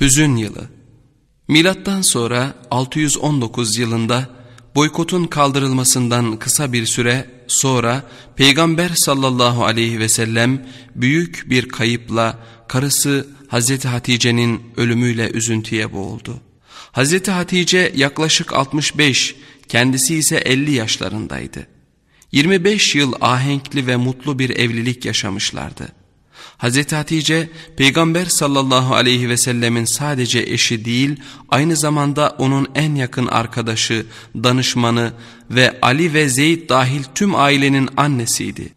Hüzün yılı. Milattan sonra 619 yılında boykotun kaldırılmasından kısa bir süre sonra Peygamber sallallahu aleyhi ve sellem büyük bir kayıpla karısı Hazreti Hatice'nin ölümüyle üzüntüye boğuldu. Hazreti Hatice yaklaşık 65, kendisi ise 50 yaşlarındaydı. 25 yıl ahenkli ve mutlu bir evlilik yaşamışlardı. Hz. Hatice peygamber sallallahu aleyhi ve sellemin sadece eşi değil aynı zamanda onun en yakın arkadaşı, danışmanı ve Ali ve Zeyd dahil tüm ailenin annesiydi.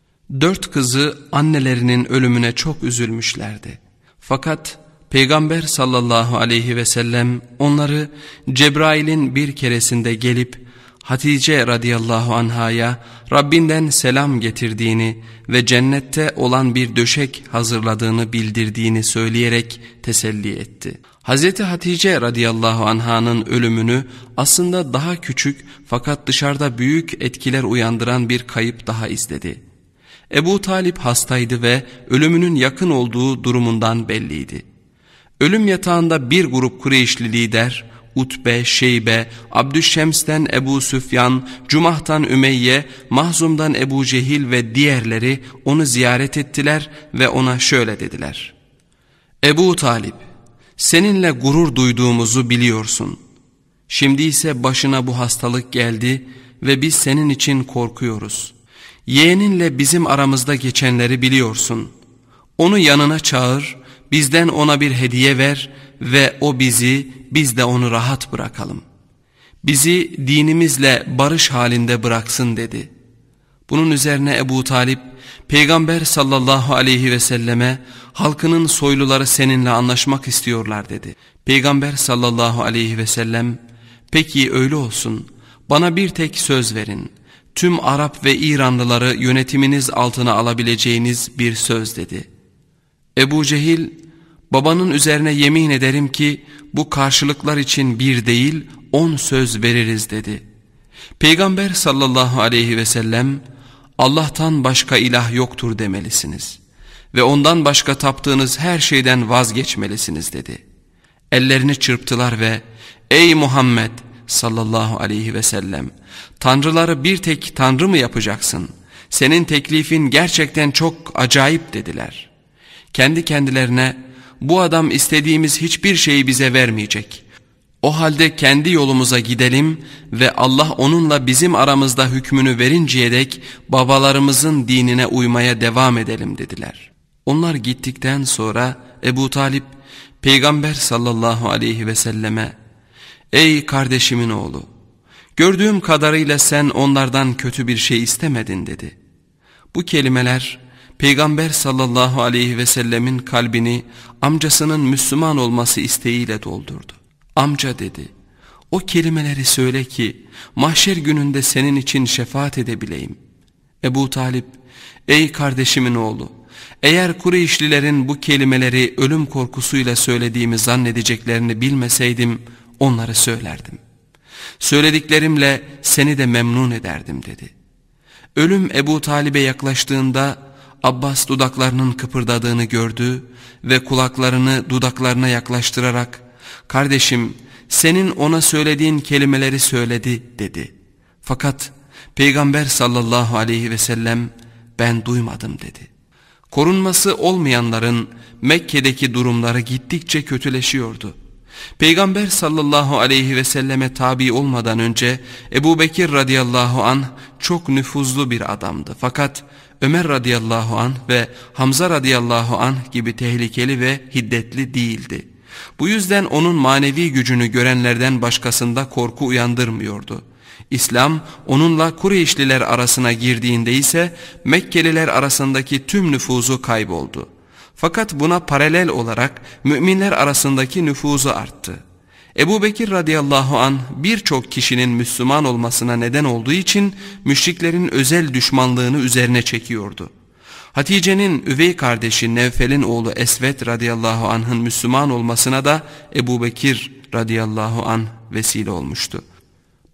Dört kızı annelerinin ölümüne çok üzülmüşlerdi. Fakat peygamber sallallahu aleyhi ve sellem onları Cebrail'in bir keresinde gelip Hatice radıyallahu anhaya Rabbinden selam getirdiğini ve cennette olan bir döşek hazırladığını bildirdiğini söyleyerek teselli etti. Hz. Hatice radıyallahu anhanın ölümünü aslında daha küçük fakat dışarıda büyük etkiler uyandıran bir kayıp daha izledi. Ebu Talip hastaydı ve ölümünün yakın olduğu durumundan belliydi. Ölüm yatağında bir grup Kureyşli lider Utbe, Şeybe, Abdüşşems'ten Ebu Süfyan, Cumah'tan Ümeyye, Mahzum'dan Ebu Cehil ve diğerleri onu ziyaret ettiler ve ona şöyle dediler. Ebu Talip, seninle gurur duyduğumuzu biliyorsun. Şimdi ise başına bu hastalık geldi ve biz senin için korkuyoruz. Yeğeninle bizim aramızda geçenleri biliyorsun. Onu yanına çağır, bizden ona bir hediye ver ve o bizi biz de onu rahat bırakalım. Bizi dinimizle barış halinde bıraksın dedi. Bunun üzerine Ebu Talip Peygamber sallallahu aleyhi ve selleme halkının soyluları seninle anlaşmak istiyorlar dedi. Peygamber sallallahu aleyhi ve sellem peki öyle olsun bana bir tek söz verin tüm Arap ve İranlıları yönetiminiz altına alabileceğiniz bir söz dedi. Ebu Cehil Babanın üzerine yemin ederim ki bu karşılıklar için bir değil on söz veririz dedi. Peygamber sallallahu aleyhi ve sellem Allah'tan başka ilah yoktur demelisiniz ve ondan başka taptığınız her şeyden vazgeçmelisiniz dedi. Ellerini çırptılar ve ey Muhammed sallallahu aleyhi ve sellem tanrıları bir tek tanrı mı yapacaksın? Senin teklifin gerçekten çok acayip dediler. Kendi kendilerine bu adam istediğimiz hiçbir şeyi bize vermeyecek. O halde kendi yolumuza gidelim ve Allah onunla bizim aramızda hükmünü verinceye dek babalarımızın dinine uymaya devam edelim dediler. Onlar gittikten sonra Ebu Talip Peygamber sallallahu aleyhi ve selleme Ey kardeşimin oğlu gördüğüm kadarıyla sen onlardan kötü bir şey istemedin dedi. Bu kelimeler Peygamber sallallahu aleyhi ve sellemin kalbini amcasının Müslüman olması isteğiyle doldurdu. Amca dedi, o kelimeleri söyle ki mahşer gününde senin için şefaat edebileyim. Ebu Talip, ey kardeşimin oğlu, eğer Kureyşlilerin bu kelimeleri ölüm korkusuyla söylediğimi zannedeceklerini bilmeseydim onları söylerdim. Söylediklerimle seni de memnun ederdim dedi. Ölüm Ebu Talib'e yaklaştığında Abbas dudaklarının kıpırdadığını gördü ve kulaklarını dudaklarına yaklaştırarak ''Kardeşim senin ona söylediğin kelimeleri söyledi.'' dedi. Fakat Peygamber sallallahu aleyhi ve sellem ben duymadım dedi. Korunması olmayanların Mekke'deki durumları gittikçe kötüleşiyordu. Peygamber sallallahu aleyhi ve selleme tabi olmadan önce Ebu Bekir radıyallahu anh çok nüfuzlu bir adamdı. Fakat Ömer radıyallahu an ve Hamza radıyallahu an gibi tehlikeli ve hiddetli değildi. Bu yüzden onun manevi gücünü görenlerden başkasında korku uyandırmıyordu. İslam onunla Kureyşliler arasına girdiğinde ise Mekkeliler arasındaki tüm nüfuzu kayboldu. Fakat buna paralel olarak müminler arasındaki nüfuzu arttı. Ebu Bekir radıyallahu an birçok kişinin Müslüman olmasına neden olduğu için müşriklerin özel düşmanlığını üzerine çekiyordu. Hatice'nin üvey kardeşi Nevfel'in oğlu Esvet radıyallahu anh'ın Müslüman olmasına da Ebu Bekir radıyallahu an vesile olmuştu.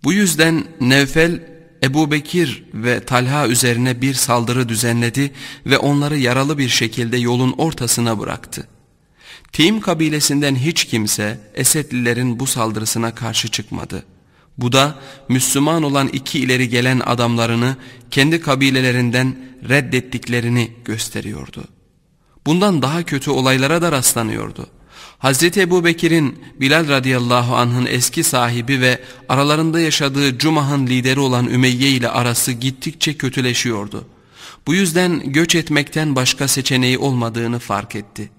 Bu yüzden Nevfel Ebu Bekir ve Talha üzerine bir saldırı düzenledi ve onları yaralı bir şekilde yolun ortasına bıraktı. Tim kabilesinden hiç kimse Esedlilerin bu saldırısına karşı çıkmadı. Bu da Müslüman olan iki ileri gelen adamlarını kendi kabilelerinden reddettiklerini gösteriyordu. Bundan daha kötü olaylara da rastlanıyordu. Hz. Ebu Bekir'in Bilal radıyallahu anh'ın eski sahibi ve aralarında yaşadığı Cuma'nın lideri olan Ümeyye ile arası gittikçe kötüleşiyordu. Bu yüzden göç etmekten başka seçeneği olmadığını fark etti.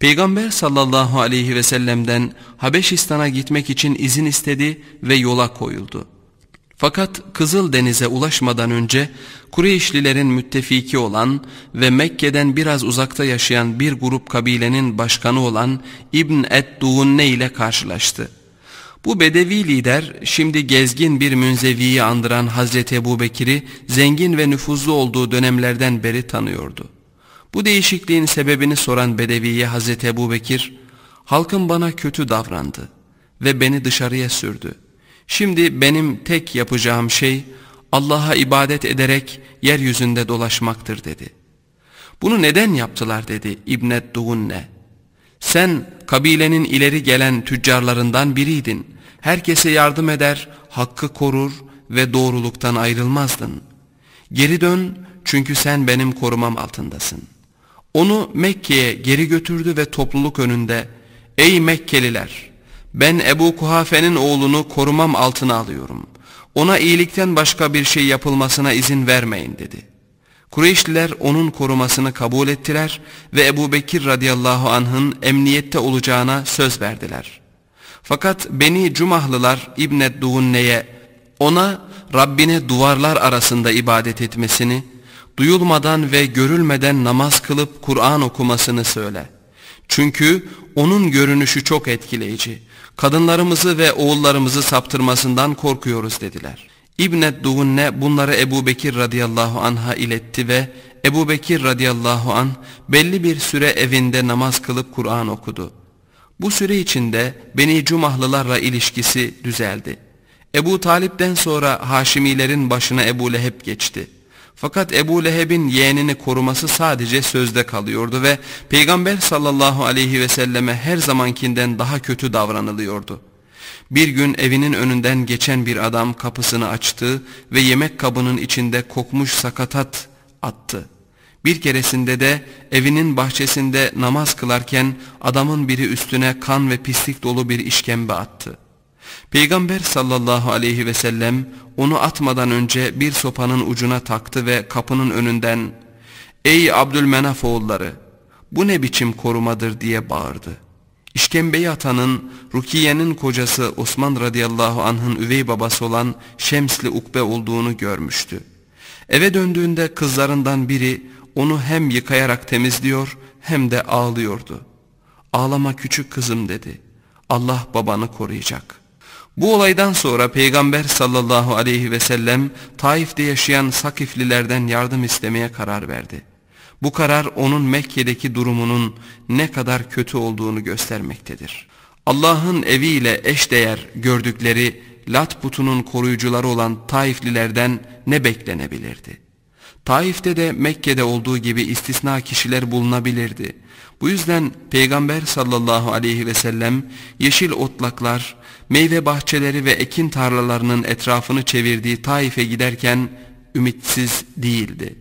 Peygamber sallallahu aleyhi ve sellem'den Habeşistan'a gitmek için izin istedi ve yola koyuldu. Fakat Kızıl Denize ulaşmadan önce Kureyşlilerin müttefiki olan ve Mekke'den biraz uzakta yaşayan bir grup kabilenin başkanı olan İbn Edduğunne ile karşılaştı. Bu bedevi lider şimdi gezgin bir münzeviyi andıran Hazreti Ebubekir'i zengin ve nüfuzlu olduğu dönemlerden beri tanıyordu. Bu değişikliğin sebebini soran Bedevi'ye Hazreti Ebu Bekir, halkım bana kötü davrandı ve beni dışarıya sürdü. Şimdi benim tek yapacağım şey Allah'a ibadet ederek yeryüzünde dolaşmaktır dedi. Bunu neden yaptılar dedi İbnet Duğunne. Sen kabilenin ileri gelen tüccarlarından biriydin. Herkese yardım eder, hakkı korur ve doğruluktan ayrılmazdın. Geri dön çünkü sen benim korumam altındasın.'' Onu Mekke'ye geri götürdü ve topluluk önünde ''Ey Mekkeliler ben Ebu Kuhafe'nin oğlunu korumam altına alıyorum. Ona iyilikten başka bir şey yapılmasına izin vermeyin.'' dedi. Kureyşliler onun korumasını kabul ettiler ve Ebu Bekir radıyallahu anh'ın emniyette olacağına söz verdiler. Fakat Beni Cumahlılar İbn-iDuğunne'ye ona Rabbine duvarlar arasında ibadet etmesini duyulmadan ve görülmeden namaz kılıp Kur'an okumasını söyle. Çünkü onun görünüşü çok etkileyici. Kadınlarımızı ve oğullarımızı saptırmasından korkuyoruz dediler. İbnet Duvunne bunları Ebu Bekir radıyallahu anha iletti ve Ebu Bekir radıyallahu an belli bir süre evinde namaz kılıp Kur'an okudu. Bu süre içinde Beni Cumahlılarla ilişkisi düzeldi. Ebu Talip'ten sonra Haşimilerin başına Ebu Leheb geçti.'' Fakat Ebu Leheb'in yeğenini koruması sadece sözde kalıyordu ve Peygamber sallallahu aleyhi ve selleme her zamankinden daha kötü davranılıyordu. Bir gün evinin önünden geçen bir adam kapısını açtı ve yemek kabının içinde kokmuş sakatat attı. Bir keresinde de evinin bahçesinde namaz kılarken adamın biri üstüne kan ve pislik dolu bir işkembe attı.'' Peygamber sallallahu aleyhi ve sellem onu atmadan önce bir sopanın ucuna taktı ve kapının önünden ''Ey Abdülmenaf oğulları bu ne biçim korumadır?'' diye bağırdı. İşkembeyi atanın Rukiye'nin kocası Osman radıyallahu anh'ın üvey babası olan Şemsli Ukbe olduğunu görmüştü. Eve döndüğünde kızlarından biri onu hem yıkayarak temizliyor hem de ağlıyordu. Ağlama küçük kızım dedi. Allah babanı koruyacak. Bu olaydan sonra Peygamber sallallahu aleyhi ve sellem Taif'te yaşayan Sakiflilerden yardım istemeye karar verdi. Bu karar onun Mekke'deki durumunun ne kadar kötü olduğunu göstermektedir. Allah'ın eviyle eşdeğer gördükleri Lat putunun koruyucuları olan Taiflilerden ne beklenebilirdi? Taif'te de Mekke'de olduğu gibi istisna kişiler bulunabilirdi. Bu yüzden Peygamber sallallahu aleyhi ve sellem yeşil otlaklar, meyve bahçeleri ve ekin tarlalarının etrafını çevirdiği Taif'e giderken ümitsiz değildi.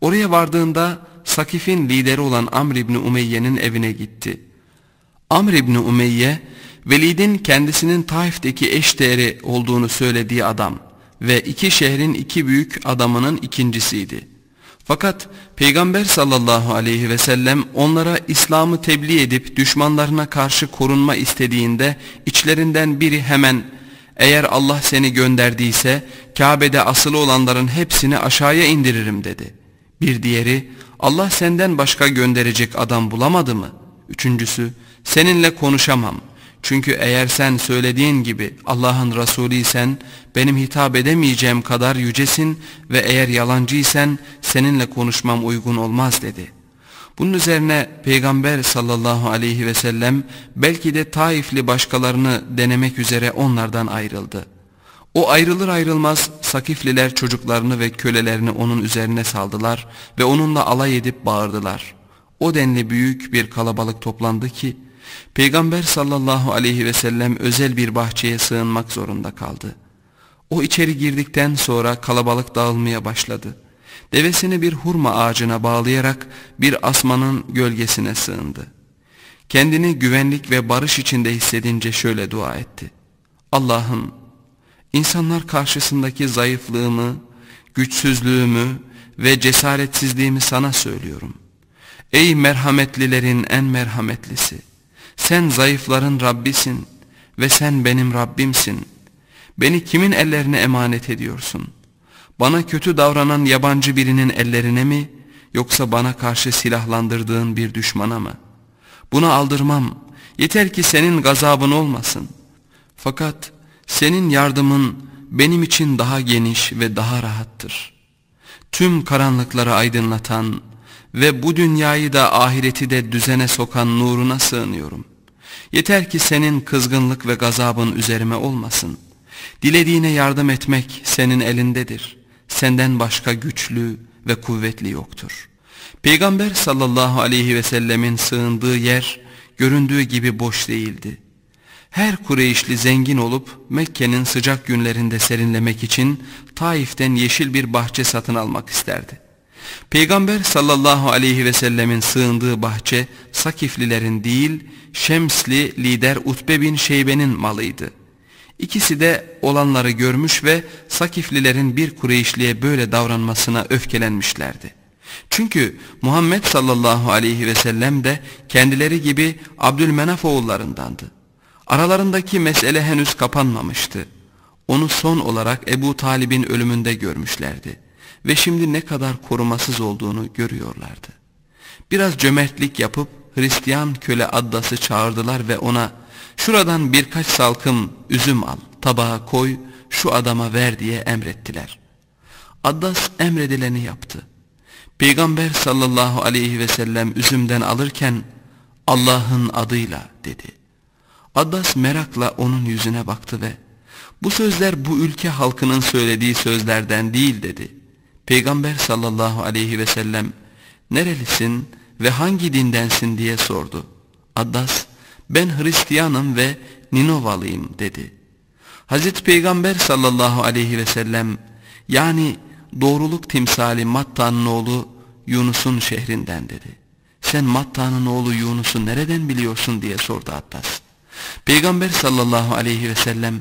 Oraya vardığında Sakif'in lideri olan Amr ibn Umeyye'nin evine gitti. Amr ibn Umeyye, Velid'in kendisinin Taif'teki eş değeri olduğunu söylediği adam ve iki şehrin iki büyük adamının ikincisiydi.'' Fakat Peygamber sallallahu aleyhi ve sellem onlara İslam'ı tebliğ edip düşmanlarına karşı korunma istediğinde içlerinden biri hemen eğer Allah seni gönderdiyse Kabe'de asılı olanların hepsini aşağıya indiririm dedi. Bir diğeri Allah senden başka gönderecek adam bulamadı mı? Üçüncüsü seninle konuşamam.'' Çünkü eğer sen söylediğin gibi Allah'ın Resulüysen benim hitap edemeyeceğim kadar yücesin ve eğer yalancıysan seninle konuşmam uygun olmaz dedi. Bunun üzerine Peygamber sallallahu aleyhi ve sellem belki de Taifli başkalarını denemek üzere onlardan ayrıldı. O ayrılır ayrılmaz Sakifliler çocuklarını ve kölelerini onun üzerine saldılar ve onunla alay edip bağırdılar. O denli büyük bir kalabalık toplandı ki Peygamber sallallahu aleyhi ve sellem özel bir bahçeye sığınmak zorunda kaldı. O içeri girdikten sonra kalabalık dağılmaya başladı. Devesini bir hurma ağacına bağlayarak bir asmanın gölgesine sığındı. Kendini güvenlik ve barış içinde hissedince şöyle dua etti. Allah'ım insanlar karşısındaki zayıflığımı, güçsüzlüğümü ve cesaretsizliğimi sana söylüyorum. Ey merhametlilerin en merhametlisi.'' Sen zayıfların Rabbisin ve sen benim Rabbimsin. Beni kimin ellerine emanet ediyorsun? Bana kötü davranan yabancı birinin ellerine mi yoksa bana karşı silahlandırdığın bir düşmana mı? Buna aldırmam. Yeter ki senin gazabın olmasın. Fakat senin yardımın benim için daha geniş ve daha rahattır. Tüm karanlıkları aydınlatan, ve bu dünyayı da ahireti de düzene sokan nuruna sığınıyorum. Yeter ki senin kızgınlık ve gazabın üzerime olmasın. Dilediğine yardım etmek senin elindedir. Senden başka güçlü ve kuvvetli yoktur. Peygamber sallallahu aleyhi ve sellemin sığındığı yer göründüğü gibi boş değildi. Her Kureyşli zengin olup Mekke'nin sıcak günlerinde serinlemek için Taif'ten yeşil bir bahçe satın almak isterdi. Peygamber sallallahu aleyhi ve sellemin sığındığı bahçe Sakiflilerin değil Şemsli lider Utbe bin Şeybe'nin malıydı. İkisi de olanları görmüş ve Sakiflilerin bir Kureyşli'ye böyle davranmasına öfkelenmişlerdi. Çünkü Muhammed sallallahu aleyhi ve sellem de kendileri gibi Abdülmenaf oğullarındandı. Aralarındaki mesele henüz kapanmamıştı. Onu son olarak Ebu Talib'in ölümünde görmüşlerdi.'' ve şimdi ne kadar korumasız olduğunu görüyorlardı. Biraz cömertlik yapıp Hristiyan köle Addas'ı çağırdılar ve ona şuradan birkaç salkım üzüm al, tabağa koy, şu adama ver diye emrettiler. Addas emredileni yaptı. Peygamber sallallahu aleyhi ve sellem üzümden alırken Allah'ın adıyla dedi. Addas merakla onun yüzüne baktı ve bu sözler bu ülke halkının söylediği sözlerden değil dedi. Peygamber sallallahu aleyhi ve sellem nerelisin ve hangi dindensin diye sordu. Addas ben Hristiyanım ve Ninovalıyım dedi. Hazreti Peygamber sallallahu aleyhi ve sellem yani doğruluk timsali Matta'nın oğlu Yunus'un şehrinden dedi. Sen Matta'nın oğlu Yunus'u nereden biliyorsun diye sordu Attas. Peygamber sallallahu aleyhi ve sellem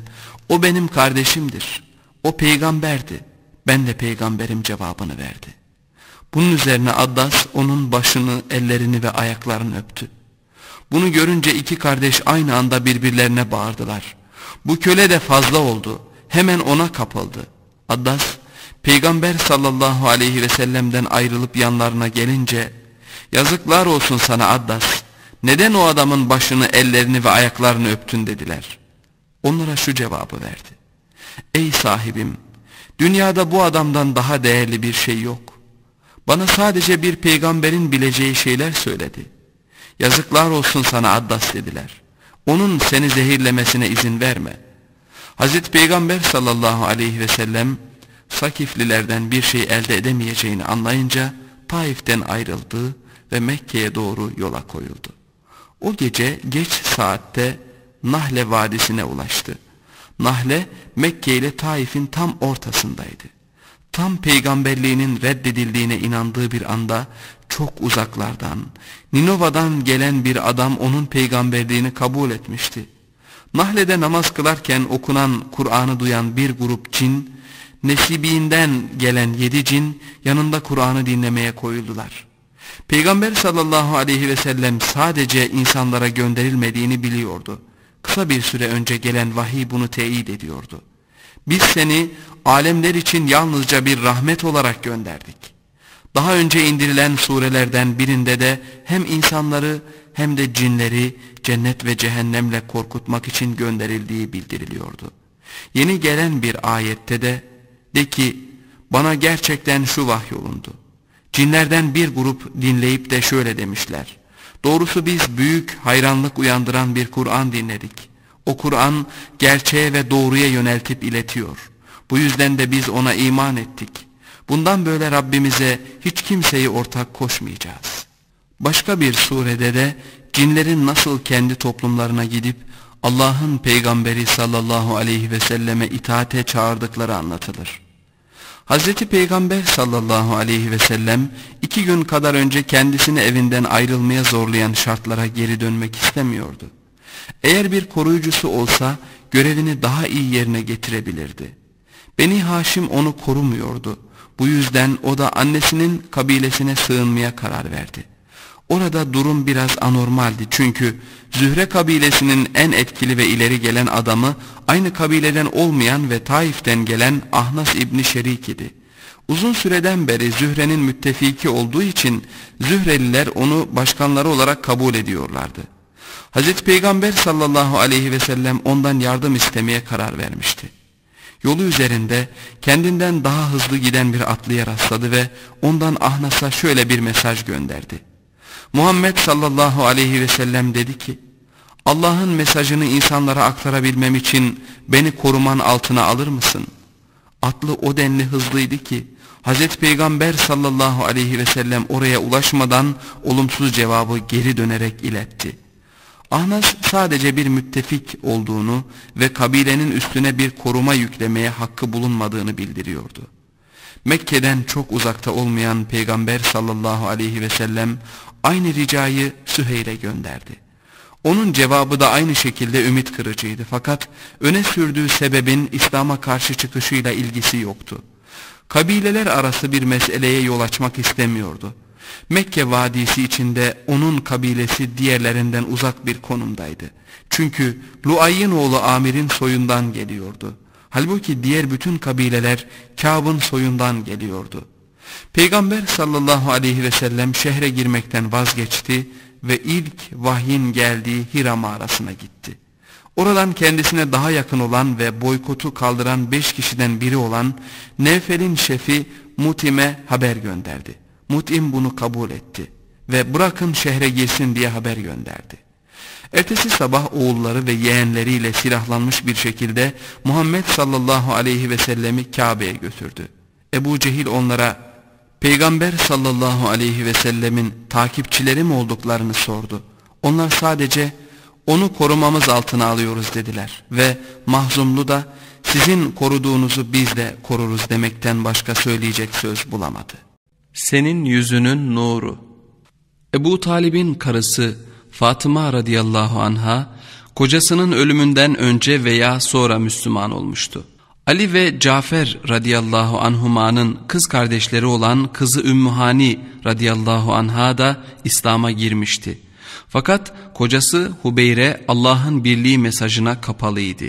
o benim kardeşimdir. O peygamberdi. Ben de peygamberim cevabını verdi. Bunun üzerine Addas onun başını, ellerini ve ayaklarını öptü. Bunu görünce iki kardeş aynı anda birbirlerine bağırdılar. Bu köle de fazla oldu. Hemen ona kapıldı. Addas, Peygamber sallallahu aleyhi ve sellem'den ayrılıp yanlarına gelince, Yazıklar olsun sana Addas, neden o adamın başını, ellerini ve ayaklarını öptün dediler. Onlara şu cevabı verdi. Ey sahibim, Dünyada bu adamdan daha değerli bir şey yok. Bana sadece bir peygamberin bileceği şeyler söyledi. Yazıklar olsun sana Addas dediler. Onun seni zehirlemesine izin verme. Hazreti Peygamber sallallahu aleyhi ve sellem Sakiflilerden bir şey elde edemeyeceğini anlayınca Taif'ten ayrıldı ve Mekke'ye doğru yola koyuldu. O gece geç saatte Nahle Vadisi'ne ulaştı. Nahle Mekke ile Taif'in tam ortasındaydı. Tam peygamberliğinin reddedildiğine inandığı bir anda çok uzaklardan, Ninova'dan gelen bir adam onun peygamberliğini kabul etmişti. Nahle'de namaz kılarken okunan Kur'an'ı duyan bir grup cin, nesibinden gelen yedi cin yanında Kur'an'ı dinlemeye koyuldular. Peygamber sallallahu aleyhi ve sellem sadece insanlara gönderilmediğini biliyordu. Kısa bir süre önce gelen vahiy bunu teyit ediyordu. Biz seni alemler için yalnızca bir rahmet olarak gönderdik. Daha önce indirilen surelerden birinde de hem insanları hem de cinleri cennet ve cehennemle korkutmak için gönderildiği bildiriliyordu. Yeni gelen bir ayette de de ki bana gerçekten şu vahyolundu. Cinlerden bir grup dinleyip de şöyle demişler. Doğrusu biz büyük hayranlık uyandıran bir Kur'an dinledik. O Kur'an gerçeğe ve doğruya yöneltip iletiyor. Bu yüzden de biz ona iman ettik. Bundan böyle Rabbimize hiç kimseyi ortak koşmayacağız. Başka bir surede de cinlerin nasıl kendi toplumlarına gidip Allah'ın peygamberi sallallahu aleyhi ve selleme itaate çağırdıkları anlatılır. Hazreti Peygamber sallallahu aleyhi ve sellem iki gün kadar önce kendisini evinden ayrılmaya zorlayan şartlara geri dönmek istemiyordu. Eğer bir koruyucusu olsa görevini daha iyi yerine getirebilirdi. Beni Haşim onu korumuyordu. Bu yüzden o da annesinin kabilesine sığınmaya karar verdi.'' Orada durum biraz anormaldi çünkü Zühre kabilesinin en etkili ve ileri gelen adamı aynı kabileden olmayan ve Taif'ten gelen Ahnas İbni Şerik idi. Uzun süreden beri Zühre'nin müttefiki olduğu için Zühreliler onu başkanları olarak kabul ediyorlardı. Hazreti Peygamber sallallahu aleyhi ve sellem ondan yardım istemeye karar vermişti. Yolu üzerinde kendinden daha hızlı giden bir atlıya rastladı ve ondan Ahnas'a şöyle bir mesaj gönderdi. Muhammed sallallahu aleyhi ve sellem dedi ki, Allah'ın mesajını insanlara aktarabilmem için beni koruman altına alır mısın? Atlı o denli hızlıydı ki, Hazreti Peygamber sallallahu aleyhi ve sellem oraya ulaşmadan olumsuz cevabı geri dönerek iletti. Ahnas sadece bir müttefik olduğunu ve kabilenin üstüne bir koruma yüklemeye hakkı bulunmadığını bildiriyordu. Mekke'den çok uzakta olmayan Peygamber sallallahu aleyhi ve sellem aynı ricayı Süheyl'e gönderdi. Onun cevabı da aynı şekilde ümit kırıcıydı fakat öne sürdüğü sebebin İslam'a karşı çıkışıyla ilgisi yoktu. Kabileler arası bir meseleye yol açmak istemiyordu. Mekke vadisi içinde onun kabilesi diğerlerinden uzak bir konumdaydı. Çünkü Luay'ın oğlu Amir'in soyundan geliyordu. Halbuki diğer bütün kabileler Kâb'ın soyundan geliyordu. Peygamber sallallahu aleyhi ve sellem şehre girmekten vazgeçti ve ilk vahyin geldiği Hira mağarasına gitti. Oradan kendisine daha yakın olan ve boykotu kaldıran beş kişiden biri olan Nevfel'in şefi Mutim'e haber gönderdi. Mutim bunu kabul etti ve bırakın şehre girsin diye haber gönderdi. Ertesi sabah oğulları ve yeğenleriyle silahlanmış bir şekilde Muhammed sallallahu aleyhi ve sellemi Kabe'ye götürdü. Ebu Cehil onlara Peygamber sallallahu aleyhi ve sellemin takipçileri mi olduklarını sordu. Onlar sadece onu korumamız altına alıyoruz dediler ve mahzumlu da sizin koruduğunuzu biz de koruruz demekten başka söyleyecek söz bulamadı. Senin yüzünün nuru Ebu Talib'in karısı Fatıma radıyallahu anha kocasının ölümünden önce veya sonra Müslüman olmuştu. Ali ve Cafer radıyallahu anhumanın kız kardeşleri olan kızı Ümmühani radıyallahu anha da İslam'a girmişti. Fakat kocası Hubeyre Allah'ın birliği mesajına kapalıydı.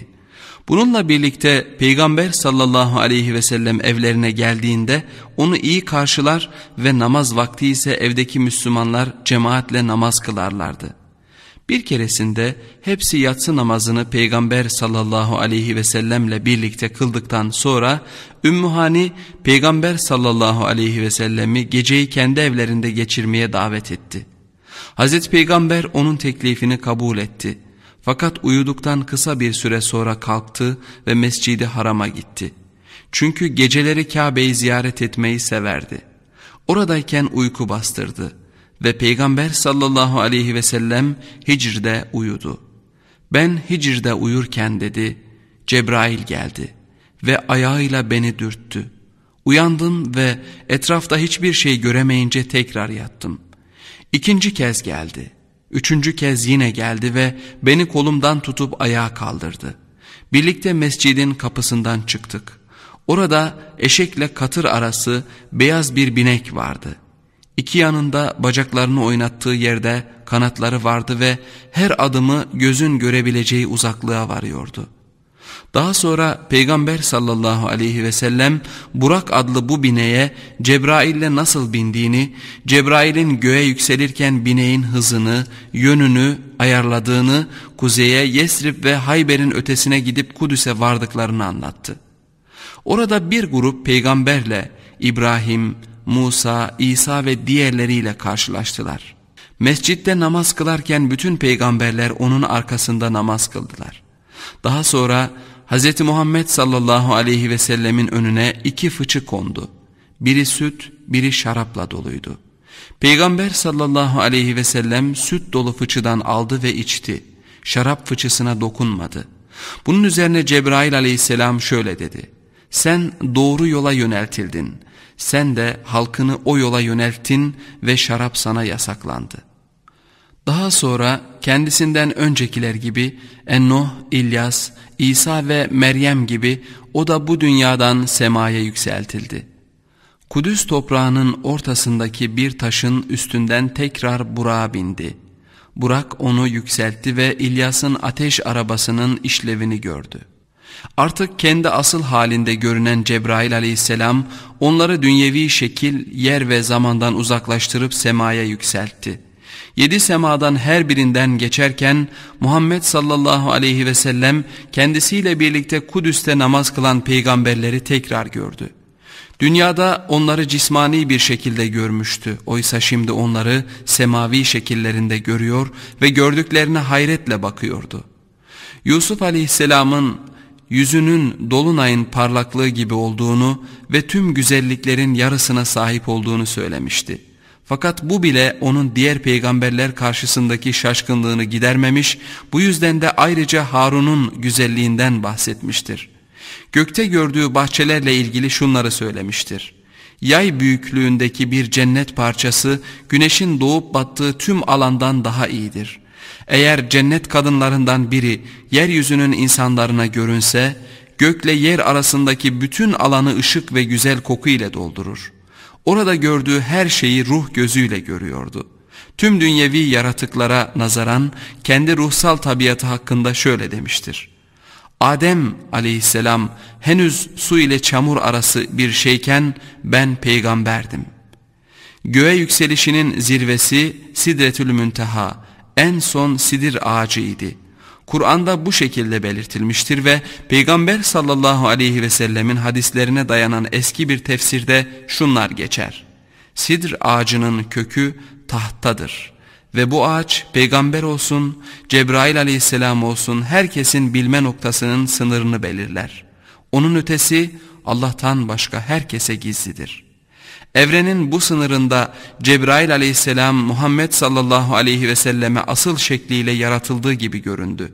Bununla birlikte Peygamber sallallahu aleyhi ve sellem evlerine geldiğinde onu iyi karşılar ve namaz vakti ise evdeki Müslümanlar cemaatle namaz kılarlardı. Bir keresinde hepsi yatsı namazını Peygamber sallallahu aleyhi ve sellemle birlikte kıldıktan sonra Ümmühani Peygamber sallallahu aleyhi ve sellemi geceyi kendi evlerinde geçirmeye davet etti. Hazreti Peygamber onun teklifini kabul etti fakat uyuduktan kısa bir süre sonra kalktı ve mescidi harama gitti. Çünkü geceleri Kabe'yi ziyaret etmeyi severdi. Oradayken uyku bastırdı ve Peygamber sallallahu aleyhi ve sellem Hicr'de uyudu. Ben Hicr'de uyurken dedi, Cebrail geldi ve ayağıyla beni dürttü. Uyandım ve etrafta hiçbir şey göremeyince tekrar yattım. İkinci kez geldi.'' Üçüncü kez yine geldi ve beni kolumdan tutup ayağa kaldırdı. Birlikte mescidin kapısından çıktık. Orada eşekle katır arası beyaz bir binek vardı. İki yanında bacaklarını oynattığı yerde kanatları vardı ve her adımı gözün görebileceği uzaklığa varıyordu. Daha sonra Peygamber sallallahu aleyhi ve sellem Burak adlı bu bineye Cebrail'le nasıl bindiğini, Cebrail'in göğe yükselirken bineğin hızını, yönünü ayarladığını, kuzeye Yesrib ve Hayber'in ötesine gidip Kudüs'e vardıklarını anlattı. Orada bir grup peygamberle İbrahim, Musa, İsa ve diğerleriyle karşılaştılar. Mescitte namaz kılarken bütün peygamberler onun arkasında namaz kıldılar. Daha sonra Hz. Muhammed sallallahu aleyhi ve sellemin önüne iki fıçı kondu. Biri süt, biri şarapla doluydu. Peygamber sallallahu aleyhi ve sellem süt dolu fıçıdan aldı ve içti. Şarap fıçısına dokunmadı. Bunun üzerine Cebrail aleyhisselam şöyle dedi. Sen doğru yola yöneltildin. Sen de halkını o yola yönelttin ve şarap sana yasaklandı. Daha sonra Kendisinden öncekiler gibi Ennoh, İlyas, İsa ve Meryem gibi o da bu dünyadan semaya yükseltildi. Kudüs toprağının ortasındaki bir taşın üstünden tekrar Burak'a bindi. Burak onu yükseltti ve İlyas'ın ateş arabasının işlevini gördü. Artık kendi asıl halinde görünen Cebrail aleyhisselam onları dünyevi şekil, yer ve zamandan uzaklaştırıp semaya yükseltti. Yedi semadan her birinden geçerken Muhammed sallallahu aleyhi ve sellem kendisiyle birlikte Kudüs'te namaz kılan peygamberleri tekrar gördü. Dünyada onları cismani bir şekilde görmüştü. Oysa şimdi onları semavi şekillerinde görüyor ve gördüklerine hayretle bakıyordu. Yusuf aleyhisselamın yüzünün dolunayın parlaklığı gibi olduğunu ve tüm güzelliklerin yarısına sahip olduğunu söylemişti. Fakat bu bile onun diğer peygamberler karşısındaki şaşkınlığını gidermemiş, bu yüzden de ayrıca Harun'un güzelliğinden bahsetmiştir. Gökte gördüğü bahçelerle ilgili şunları söylemiştir. Yay büyüklüğündeki bir cennet parçası güneşin doğup battığı tüm alandan daha iyidir. Eğer cennet kadınlarından biri yeryüzünün insanlarına görünse, gökle yer arasındaki bütün alanı ışık ve güzel koku ile doldurur.'' Orada gördüğü her şeyi ruh gözüyle görüyordu. Tüm dünyevi yaratıklara nazaran kendi ruhsal tabiatı hakkında şöyle demiştir. Adem aleyhisselam henüz su ile çamur arası bir şeyken ben peygamberdim. Göğe yükselişinin zirvesi Sidretül Münteha, en son sidir ağacıydı. Kur'an'da bu şekilde belirtilmiştir ve Peygamber sallallahu aleyhi ve sellemin hadislerine dayanan eski bir tefsirde şunlar geçer. Sidr ağacının kökü tahttadır ve bu ağaç peygamber olsun, Cebrail aleyhisselam olsun herkesin bilme noktasının sınırını belirler. Onun ötesi Allah'tan başka herkese gizlidir.'' Evrenin bu sınırında Cebrail aleyhisselam Muhammed sallallahu aleyhi ve selleme asıl şekliyle yaratıldığı gibi göründü.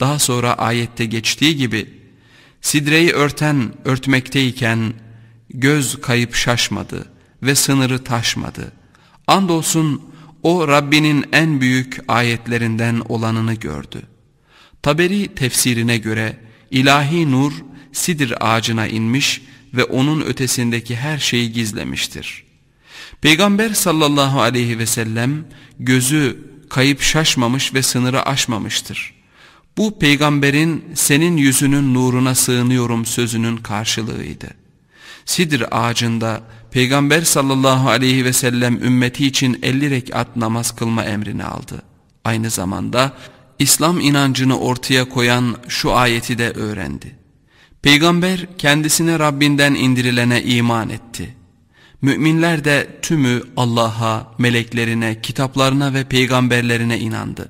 Daha sonra ayette geçtiği gibi sidreyi örten örtmekteyken göz kayıp şaşmadı ve sınırı taşmadı. Andolsun o Rabbinin en büyük ayetlerinden olanını gördü. Taberi tefsirine göre ilahi nur sidir ağacına inmiş ve onun ötesindeki her şeyi gizlemiştir. Peygamber sallallahu aleyhi ve sellem gözü kayıp şaşmamış ve sınırı aşmamıştır. Bu peygamberin senin yüzünün nuruna sığınıyorum sözünün karşılığıydı. Sidir ağacında peygamber sallallahu aleyhi ve sellem ümmeti için 50 rekat namaz kılma emrini aldı. Aynı zamanda İslam inancını ortaya koyan şu ayeti de öğrendi. Peygamber kendisine Rabbinden indirilene iman etti. Müminler de tümü Allah'a, meleklerine, kitaplarına ve peygamberlerine inandı.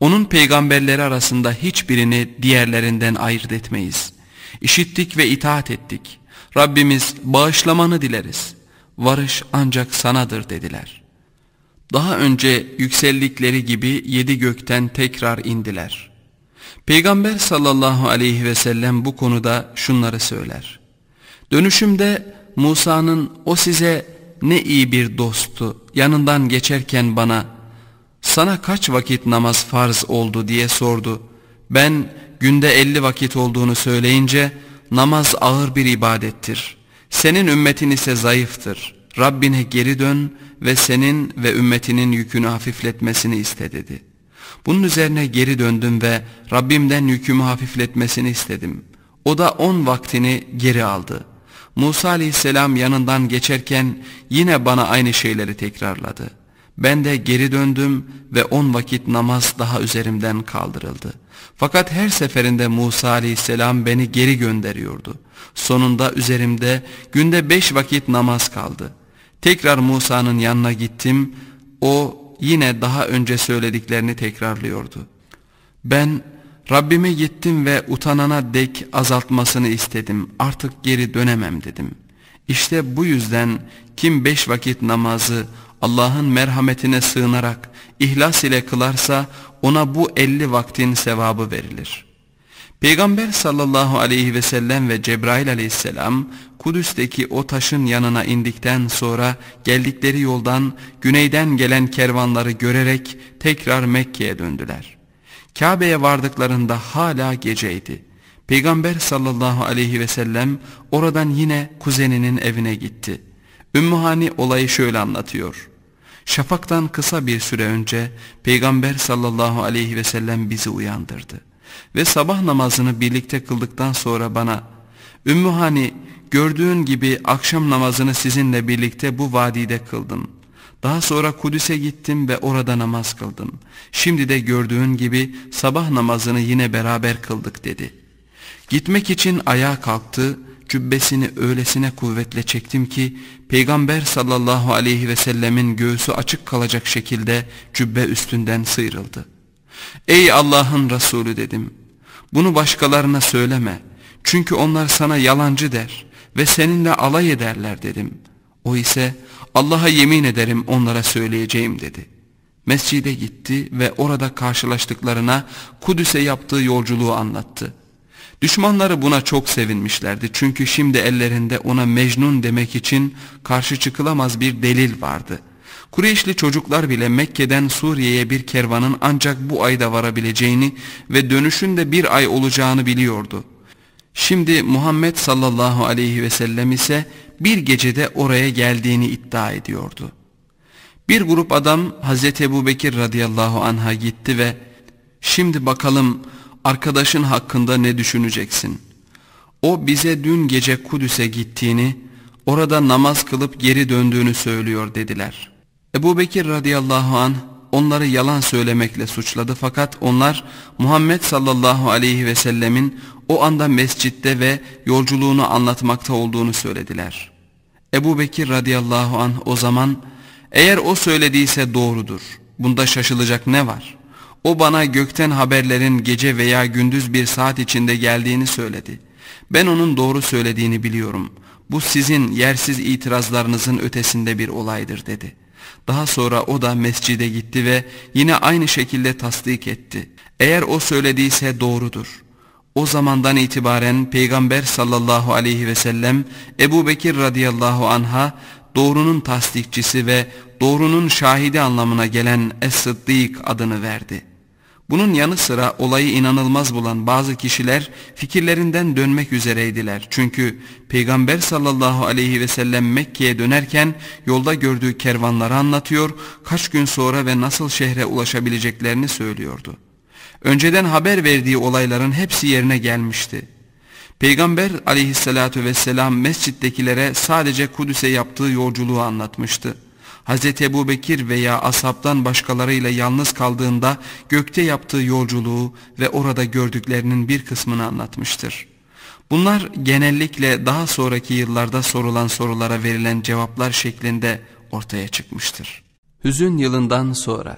Onun peygamberleri arasında hiçbirini diğerlerinden ayırt etmeyiz. İşittik ve itaat ettik. Rabbimiz bağışlamanı dileriz. Varış ancak sanadır dediler. Daha önce yükseldikleri gibi yedi gökten tekrar indiler.'' Peygamber sallallahu aleyhi ve sellem bu konuda şunları söyler. Dönüşümde Musa'nın o size ne iyi bir dostu yanından geçerken bana sana kaç vakit namaz farz oldu diye sordu. Ben günde elli vakit olduğunu söyleyince namaz ağır bir ibadettir. Senin ümmetin ise zayıftır. Rabbine geri dön ve senin ve ümmetinin yükünü hafifletmesini iste dedi.'' Bunun üzerine geri döndüm ve Rabbimden yükümü hafifletmesini istedim. O da on vaktini geri aldı. Musa aleyhisselam yanından geçerken yine bana aynı şeyleri tekrarladı. Ben de geri döndüm ve on vakit namaz daha üzerimden kaldırıldı. Fakat her seferinde Musa aleyhisselam beni geri gönderiyordu. Sonunda üzerimde günde beş vakit namaz kaldı. Tekrar Musa'nın yanına gittim. O yine daha önce söylediklerini tekrarlıyordu. Ben Rabbime gittim ve utanana dek azaltmasını istedim. Artık geri dönemem dedim. İşte bu yüzden kim beş vakit namazı Allah'ın merhametine sığınarak ihlas ile kılarsa ona bu elli vaktin sevabı verilir.'' Peygamber sallallahu aleyhi ve sellem ve Cebrail aleyhisselam Kudüs'teki o taşın yanına indikten sonra geldikleri yoldan güneyden gelen kervanları görerek tekrar Mekke'ye döndüler. Kabe'ye vardıklarında hala geceydi. Peygamber sallallahu aleyhi ve sellem oradan yine kuzeninin evine gitti. Ümmühani olayı şöyle anlatıyor. Şafaktan kısa bir süre önce Peygamber sallallahu aleyhi ve sellem bizi uyandırdı. Ve sabah namazını birlikte kıldıktan sonra bana Ümmü Hani gördüğün gibi akşam namazını sizinle birlikte bu vadide kıldım. Daha sonra Kudüs'e gittim ve orada namaz kıldım. Şimdi de gördüğün gibi sabah namazını yine beraber kıldık dedi. Gitmek için ayağa kalktı cübbesini öylesine kuvvetle çektim ki Peygamber sallallahu aleyhi ve sellemin göğsü açık kalacak şekilde cübbe üstünden sıyrıldı.'' Ey Allah'ın Resulü dedim. Bunu başkalarına söyleme. Çünkü onlar sana yalancı der ve seninle alay ederler dedim. O ise Allah'a yemin ederim onlara söyleyeceğim dedi. Mescide gitti ve orada karşılaştıklarına Kudüs'e yaptığı yolculuğu anlattı. Düşmanları buna çok sevinmişlerdi çünkü şimdi ellerinde ona Mecnun demek için karşı çıkılamaz bir delil vardı. Kureyşli çocuklar bile Mekke'den Suriye'ye bir kervanın ancak bu ayda varabileceğini ve de bir ay olacağını biliyordu. Şimdi Muhammed sallallahu aleyhi ve sellem ise bir gecede oraya geldiğini iddia ediyordu. Bir grup adam Hazreti Ebu Bekir radıyallahu anh'a gitti ve şimdi bakalım arkadaşın hakkında ne düşüneceksin? O bize dün gece Kudüs'e gittiğini, orada namaz kılıp geri döndüğünü söylüyor dediler.'' Ebu Bekir radıyallahu an onları yalan söylemekle suçladı fakat onlar Muhammed sallallahu aleyhi ve sellemin o anda mescitte ve yolculuğunu anlatmakta olduğunu söylediler. Ebu Bekir radıyallahu an o zaman eğer o söylediyse doğrudur bunda şaşılacak ne var? O bana gökten haberlerin gece veya gündüz bir saat içinde geldiğini söyledi. Ben onun doğru söylediğini biliyorum. Bu sizin yersiz itirazlarınızın ötesinde bir olaydır dedi.'' Daha sonra o da mescide gitti ve yine aynı şekilde tasdik etti. Eğer o söylediyse doğrudur. O zamandan itibaren Peygamber sallallahu aleyhi ve sellem Ebu Bekir radıyallahu anha doğrunun tasdikçisi ve doğrunun şahidi anlamına gelen Es-Sıddık adını verdi.'' Bunun yanı sıra olayı inanılmaz bulan bazı kişiler fikirlerinden dönmek üzereydiler. Çünkü Peygamber sallallahu aleyhi ve sellem Mekke'ye dönerken yolda gördüğü kervanları anlatıyor, kaç gün sonra ve nasıl şehre ulaşabileceklerini söylüyordu. Önceden haber verdiği olayların hepsi yerine gelmişti. Peygamber aleyhissalatu vesselam mescittekilere sadece Kudüs'e yaptığı yolculuğu anlatmıştı. Hz. Ebu Bekir veya Ashab'dan başkalarıyla yalnız kaldığında gökte yaptığı yolculuğu ve orada gördüklerinin bir kısmını anlatmıştır. Bunlar genellikle daha sonraki yıllarda sorulan sorulara verilen cevaplar şeklinde ortaya çıkmıştır. Hüzün yılından sonra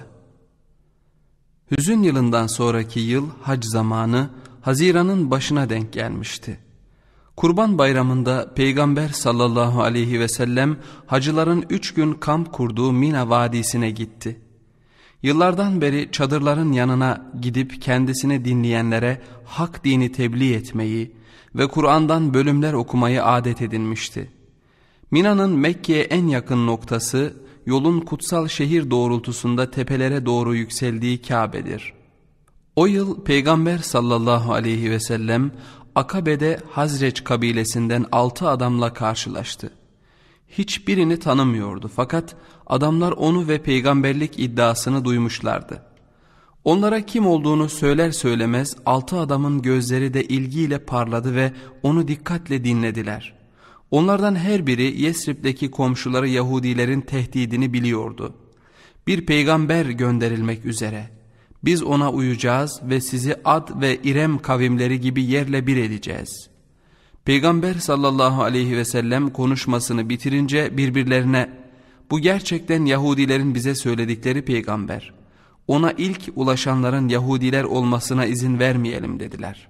Hüzün yılından sonraki yıl hac zamanı Haziran'ın başına denk gelmişti. Kurban bayramında Peygamber sallallahu aleyhi ve sellem hacıların üç gün kamp kurduğu Mina Vadisi'ne gitti. Yıllardan beri çadırların yanına gidip kendisini dinleyenlere hak dini tebliğ etmeyi ve Kur'an'dan bölümler okumayı adet edinmişti. Mina'nın Mekke'ye en yakın noktası yolun kutsal şehir doğrultusunda tepelere doğru yükseldiği Kabe'dir. O yıl Peygamber sallallahu aleyhi ve sellem Akabe'de Hazreç kabilesinden altı adamla karşılaştı. Hiçbirini tanımıyordu fakat adamlar onu ve peygamberlik iddiasını duymuşlardı. Onlara kim olduğunu söyler söylemez altı adamın gözleri de ilgiyle parladı ve onu dikkatle dinlediler. Onlardan her biri Yesrib'deki komşuları Yahudilerin tehdidini biliyordu. Bir peygamber gönderilmek üzere.'' Biz ona uyacağız ve sizi Ad ve İrem kavimleri gibi yerle bir edeceğiz. Peygamber sallallahu aleyhi ve sellem konuşmasını bitirince birbirlerine bu gerçekten Yahudilerin bize söyledikleri peygamber. Ona ilk ulaşanların Yahudiler olmasına izin vermeyelim dediler.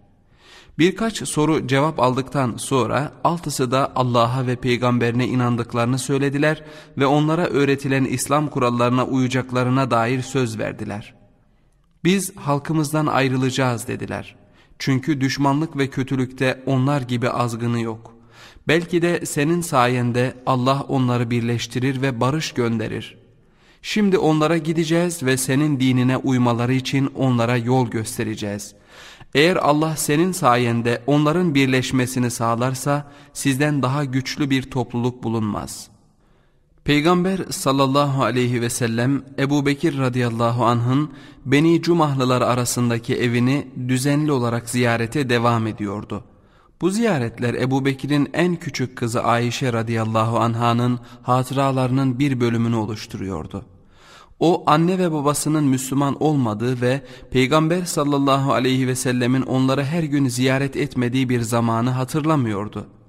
Birkaç soru cevap aldıktan sonra altısı da Allah'a ve peygamberine inandıklarını söylediler ve onlara öğretilen İslam kurallarına uyacaklarına dair söz verdiler.'' Biz halkımızdan ayrılacağız dediler. Çünkü düşmanlık ve kötülükte onlar gibi azgını yok. Belki de senin sayende Allah onları birleştirir ve barış gönderir. Şimdi onlara gideceğiz ve senin dinine uymaları için onlara yol göstereceğiz. Eğer Allah senin sayende onların birleşmesini sağlarsa sizden daha güçlü bir topluluk bulunmaz.'' Peygamber sallallahu aleyhi ve sellem Ebu Bekir radıyallahu anh'ın Beni Cumahlılar arasındaki evini düzenli olarak ziyarete devam ediyordu. Bu ziyaretler Ebu Bekir'in en küçük kızı Ayşe radıyallahu anh'ın hatıralarının bir bölümünü oluşturuyordu. O anne ve babasının Müslüman olmadığı ve Peygamber sallallahu aleyhi ve sellemin onları her gün ziyaret etmediği bir zamanı hatırlamıyordu.''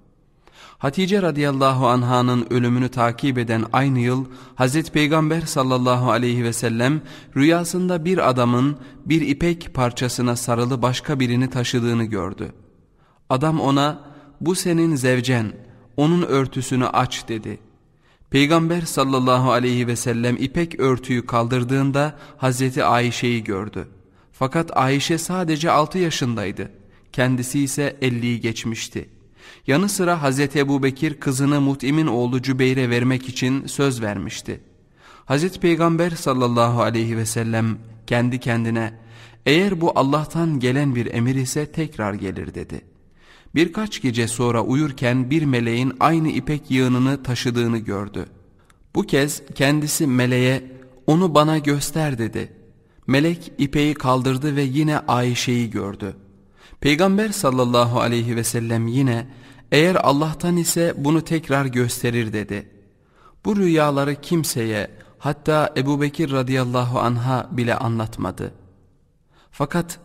Hatice radıyallahu anhanın ölümünü takip eden aynı yıl Hz. Peygamber sallallahu aleyhi ve sellem rüyasında bir adamın bir ipek parçasına sarılı başka birini taşıdığını gördü. Adam ona bu senin zevcen onun örtüsünü aç dedi. Peygamber sallallahu aleyhi ve sellem ipek örtüyü kaldırdığında Hazreti Ayşe'yi gördü. Fakat Ayşe sadece 6 yaşındaydı kendisi ise 50'yi geçmişti.'' Yanı sıra Hazreti Ebu Bekir kızını Mut'im'in oğlu Cübeyr'e vermek için söz vermişti. Hz. Peygamber sallallahu aleyhi ve sellem kendi kendine eğer bu Allah'tan gelen bir emir ise tekrar gelir dedi. Birkaç gece sonra uyurken bir meleğin aynı ipek yığınını taşıdığını gördü. Bu kez kendisi meleğe onu bana göster dedi. Melek ipeyi kaldırdı ve yine Ayşe'yi gördü.'' Peygamber sallallahu aleyhi ve sellem yine eğer Allah'tan ise bunu tekrar gösterir dedi. Bu rüyaları kimseye hatta Ebu Bekir radıyallahu anha bile anlatmadı. Fakat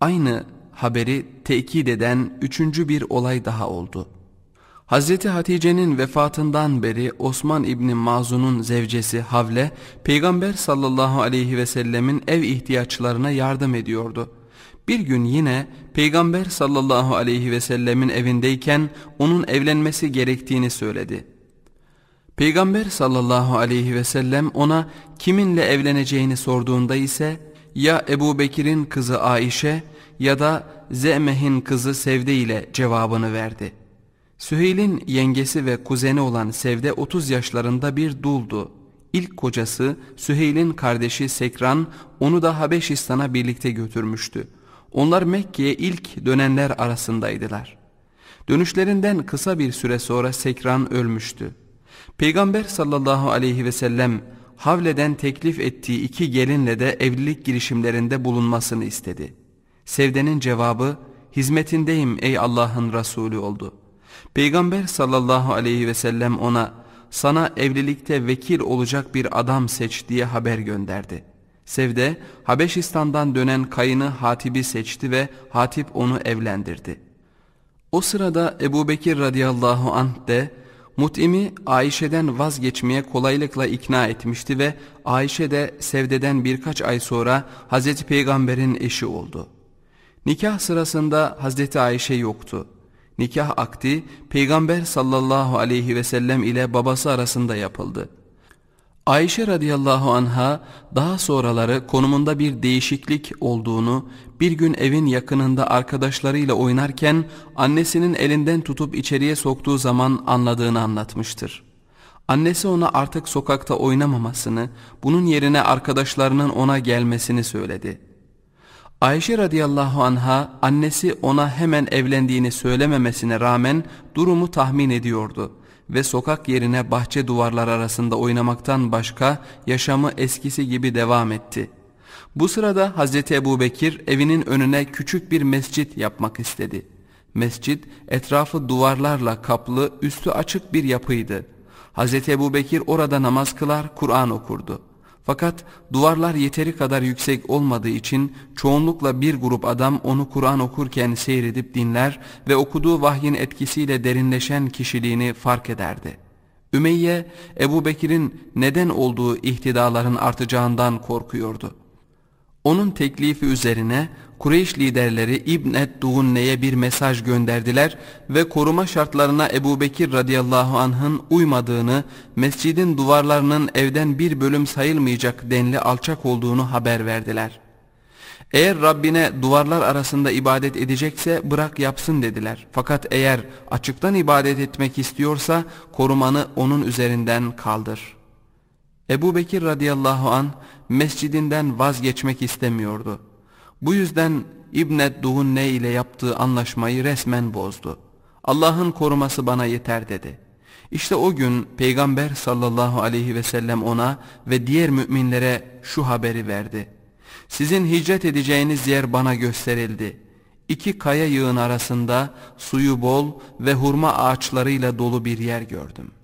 aynı haberi tekit eden üçüncü bir olay daha oldu. Hz. Hatice'nin vefatından beri Osman İbni Mazun'un zevcesi Havle, Peygamber sallallahu aleyhi ve sellemin ev ihtiyaçlarına yardım ediyordu.'' Bir gün yine Peygamber sallallahu aleyhi ve sellemin evindeyken onun evlenmesi gerektiğini söyledi. Peygamber sallallahu aleyhi ve sellem ona kiminle evleneceğini sorduğunda ise ya Ebu Bekir'in kızı Aişe ya da Zemeh'in kızı Sevde ile cevabını verdi. Süheyl'in yengesi ve kuzeni olan Sevde 30 yaşlarında bir duldu. İlk kocası Süheyl'in kardeşi Sekran onu da Habeşistan'a birlikte götürmüştü. Onlar Mekke'ye ilk dönenler arasındaydılar. Dönüşlerinden kısa bir süre sonra Sekran ölmüştü. Peygamber sallallahu aleyhi ve sellem Havle'den teklif ettiği iki gelinle de evlilik girişimlerinde bulunmasını istedi. Sevdenin cevabı hizmetindeyim ey Allah'ın Resulü oldu. Peygamber sallallahu aleyhi ve sellem ona sana evlilikte vekil olacak bir adam seç diye haber gönderdi.'' Sevde Habeşistan'dan dönen Kayın'ı Hatib'i seçti ve Hatip onu evlendirdi. O sırada Ebu Bekir radıyallahu anh de Mut'imi Ayşe'den vazgeçmeye kolaylıkla ikna etmişti ve Ayşe de Sevde'den birkaç ay sonra Hazreti Peygamber'in eşi oldu. Nikah sırasında Hazreti Ayşe yoktu. Nikah akti, Peygamber sallallahu aleyhi ve sellem ile babası arasında yapıldı.'' Ayşe radıyallahu anha daha sonraları konumunda bir değişiklik olduğunu, bir gün evin yakınında arkadaşlarıyla oynarken annesinin elinden tutup içeriye soktuğu zaman anladığını anlatmıştır. Annesi ona artık sokakta oynamamasını, bunun yerine arkadaşlarının ona gelmesini söyledi. Ayşe radıyallahu anha annesi ona hemen evlendiğini söylememesine rağmen durumu tahmin ediyordu.'' ve sokak yerine bahçe duvarlar arasında oynamaktan başka yaşamı eskisi gibi devam etti. Bu sırada Hazreti Ebu Bekir evinin önüne küçük bir mescit yapmak istedi. Mescit etrafı duvarlarla kaplı üstü açık bir yapıydı. Hazreti Ebu Bekir orada namaz kılar Kur'an okurdu.'' Fakat duvarlar yeteri kadar yüksek olmadığı için çoğunlukla bir grup adam onu Kur'an okurken seyredip dinler ve okuduğu vahyin etkisiyle derinleşen kişiliğini fark ederdi. Ümeyye, Ebu Bekir'in neden olduğu ihtidaların artacağından korkuyordu. Onun teklifi üzerine Kureyş liderleri İbn Duğunne'ye bir mesaj gönderdiler ve koruma şartlarına Ebu Bekir radıyallahu anh'ın uymadığını, mescidin duvarlarının evden bir bölüm sayılmayacak denli alçak olduğunu haber verdiler. Eğer Rabbine duvarlar arasında ibadet edecekse bırak yapsın dediler. Fakat eğer açıktan ibadet etmek istiyorsa korumanı onun üzerinden kaldır.'' Ebu Bekir radıyallahu an mescidinden vazgeçmek istemiyordu. Bu yüzden İbnet Duhunne ile yaptığı anlaşmayı resmen bozdu. Allah'ın koruması bana yeter dedi. İşte o gün Peygamber sallallahu aleyhi ve sellem ona ve diğer müminlere şu haberi verdi. Sizin hicret edeceğiniz yer bana gösterildi. İki kaya yığın arasında suyu bol ve hurma ağaçlarıyla dolu bir yer gördüm.''